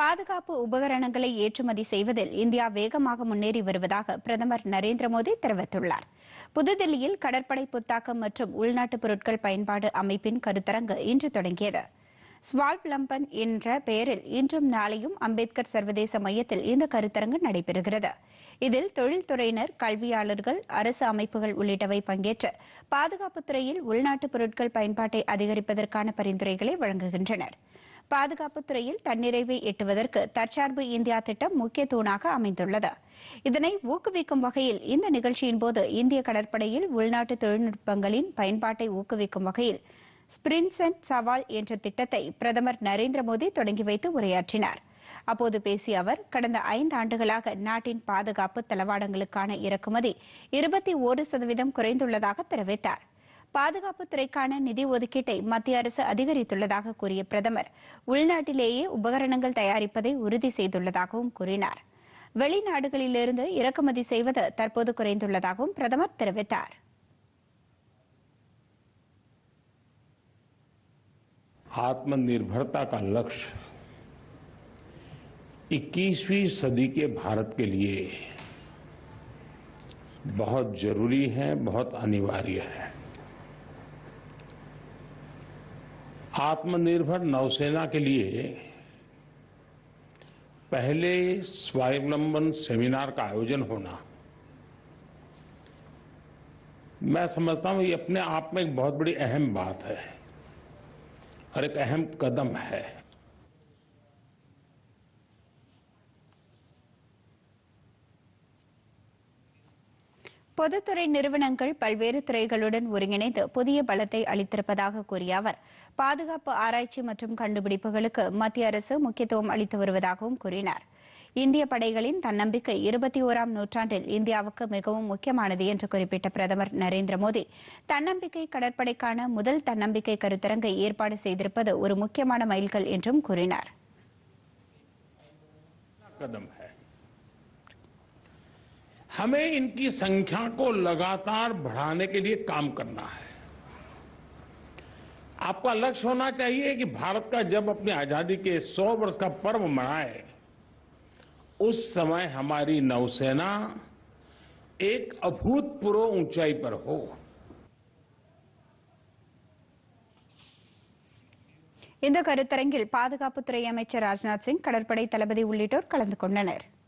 பாதுகாப்பு உபகரணங்களை ஏற்றுமதி செய்வதில் இந்தியா வேகமாக முன்னேறி வருவதாக பிரதமர் நரேந்திர மோடி தெரிவித்துள்ளார் புதுதில்லியில் கடற்படை புத்தாக்கம் மற்றும் உள்நாட்டு பொருட்கள் பயன்பாடு அமைப்பின் கருத்தரங்கு இன்று தொடங்கியது ஸ்வால்ப் லம்பன் என்ற பெயரில் இன்றும் நாளையும் அம்பேத்கர் சர்வதேச மையத்தில் இந்த கருத்தரங்கு நடைபெறுகிறது இதில் தொழில்துறையினர் கல்வியாளர்கள் அரசு அமைப்புகள் உள்ளிட்டவை பங்கேற்று பாதுகாப்புத்துறையில் உள்நாட்டு பொருட்கள் பயன்பாட்டை அதிகரிப்பதற்கான பரிந்துரைகளை வழங்குகின்றனா் பாதுகாப்பு துறையில் தன்னிறைவை எட்டுவதற்கு தற்சார்பு இந்தியா திட்டம் முக்கிய தூணாக அமைந்துள்ளது இதனை ஊக்குவிக்கும் வகையில் இந்த நிகழ்ச்சியின் போது இந்திய கடற்படையில் உள்நாட்டு தொழில்நுட்பங்களின் பயன்பாட்டை ஊக்குவிக்கும் வகையில் அண்ட் சவால் என்ற திட்டத்தை பிரதமர் நரேந்திர மோடி தொடங்கி வைத்து உரையாற்றினார் அப்போது பேசிய அவர் கடந்த ஐந்து ஆண்டுகளாக நாட்டின் பாதுகாப்பு தளவாடங்களுக்கான இறக்குமதி இருபத்தி ஒரு சதவீதம் குறைந்துள்ளதாக தெரிவித்தார் பாதுகாப்பு துறைக்கான நிதி ஒதுக்கீட்டை மத்திய அரசு அதிகரித்துள்ளதாக கூறிய பிரதமர் உள்நாட்டிலேயே உபகரணங்கள் தயாரிப்பதை உறுதி செய்துள்ளதாகவும் கூறினார் வெளிநாடுகளிலிருந்து இறக்குமதி செய்வது தற்போது குறைந்துள்ளதாகவும் பிரதமர் தெரிவித்தார் आत्मनिर्भरता का लक्ष्य 21वीं सदी के बहुत जरूरी है बहुत अनिवार्य है आत्मनिर्भर नौसेना के लिए पहले स्वावलंबन सेमिनार का आयोजन होना मैं समझता हूं ये अपने आप में एक बहुत बड़ी अहम बात है और एक अहम कदम है பொதுத்துறை நிறுவனங்கள் பல்வேறு துறைகளுடன் ஒருங்கிணைந்து புதிய பலத்தை அளித்திருப்பதாக கூறிய அவர் பாதுகாப்பு ஆராய்ச்சி மற்றும் கண்டுபிடிப்புகளுக்கு மத்திய அரசு முக்கியத்துவம் அளித்து வருவதாகவும் கூறினார் இந்திய படைகளின் தன்னம்பிக்கை இருபத்தி ஓராம் நூற்றாண்டில் இந்தியாவுக்கு மிகவும் முக்கியமானது என்று குறிப்பிட்ட பிரதமர் நரேந்திர மோடி தன்னம்பிக்கை கடற்படைக்கான முதல் தன்னம்பிக்கை கருத்தரங்கை ஏற்பாடு செய்திருப்பது ஒரு முக்கியமான மைல்கள் என்றும் கூறினார் हमें इनकी संख्या को लगातार बढ़ाने के लिए काम करना है आपका लक्ष्य होना चाहिए कि भारत का जब अपनी आजादी के 100 वर्ष का पर्व मनाए उस समय हमारी नौसेना एक अभूतपूर्व ऊंचाई पर हो இந்த கருத்தரங்கில் பாதுகாப்புத்துறை அமைச்சர் ராஜ்நாத் சிங் கடற்படை தளபதி